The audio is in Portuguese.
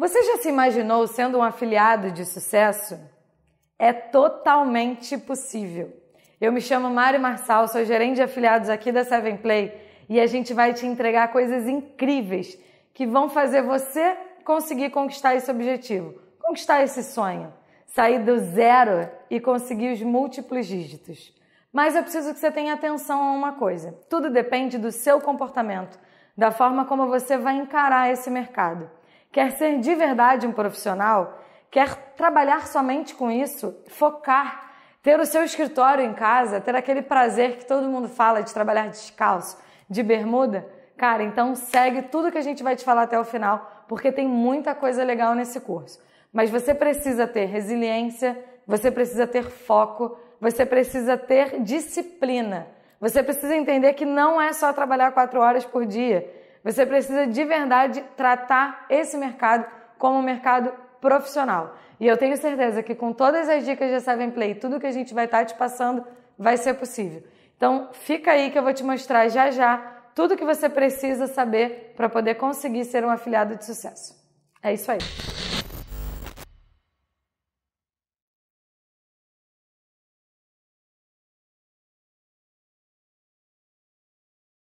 Você já se imaginou sendo um afiliado de sucesso? É totalmente possível. Eu me chamo Mário Marçal, sou gerente de afiliados aqui da Seven Play e a gente vai te entregar coisas incríveis que vão fazer você conseguir conquistar esse objetivo, conquistar esse sonho, sair do zero e conseguir os múltiplos dígitos. Mas eu preciso que você tenha atenção a uma coisa: tudo depende do seu comportamento, da forma como você vai encarar esse mercado. Quer ser de verdade um profissional? Quer trabalhar somente com isso? Focar, ter o seu escritório em casa, ter aquele prazer que todo mundo fala de trabalhar descalço, de bermuda? Cara, então segue tudo que a gente vai te falar até o final, porque tem muita coisa legal nesse curso. Mas você precisa ter resiliência, você precisa ter foco, você precisa ter disciplina. Você precisa entender que não é só trabalhar quatro horas por dia. Você precisa de verdade tratar esse mercado como um mercado profissional. E eu tenho certeza que com todas as dicas de Seven Play, tudo que a gente vai estar tá te passando vai ser possível. Então, fica aí que eu vou te mostrar já já tudo que você precisa saber para poder conseguir ser um afiliado de sucesso. É isso aí.